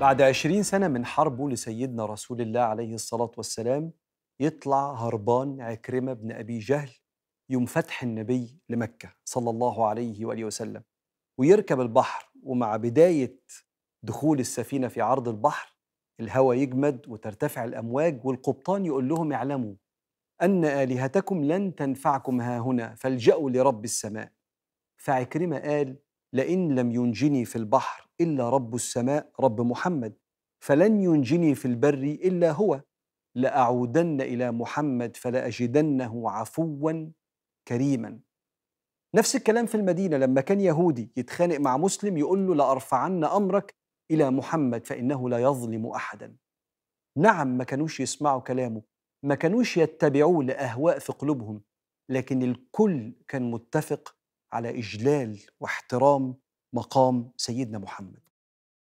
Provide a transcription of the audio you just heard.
بعد عشرين سنة من حربه لسيدنا رسول الله عليه الصلاة والسلام يطلع هربان عكرمة بن أبي جهل يوم فتح النبي لمكة صلى الله عليه وآله وسلم ويركب البحر ومع بداية دخول السفينة في عرض البحر الهواء يجمد وترتفع الأمواج والقبطان يقول لهم اعلموا أن آلهتكم لن تنفعكم ها هنا فالجأوا لرب السماء فعكرمة قال لئن لم ينجني في البحر إلا رب السماء رب محمد فلن ينجني في البر إلا هو لأعودن إلى محمد فلأجدنه عفوا كريما نفس الكلام في المدينة لما كان يهودي يتخانق مع مسلم يقول له لأرفعن أمرك إلى محمد فإنه لا يظلم أحدا نعم ما كانوش يسمعوا كلامه ما كانوش يتبعوه لأهواء في قلوبهم لكن الكل كان متفق على إجلال واحترام مقام سيدنا محمد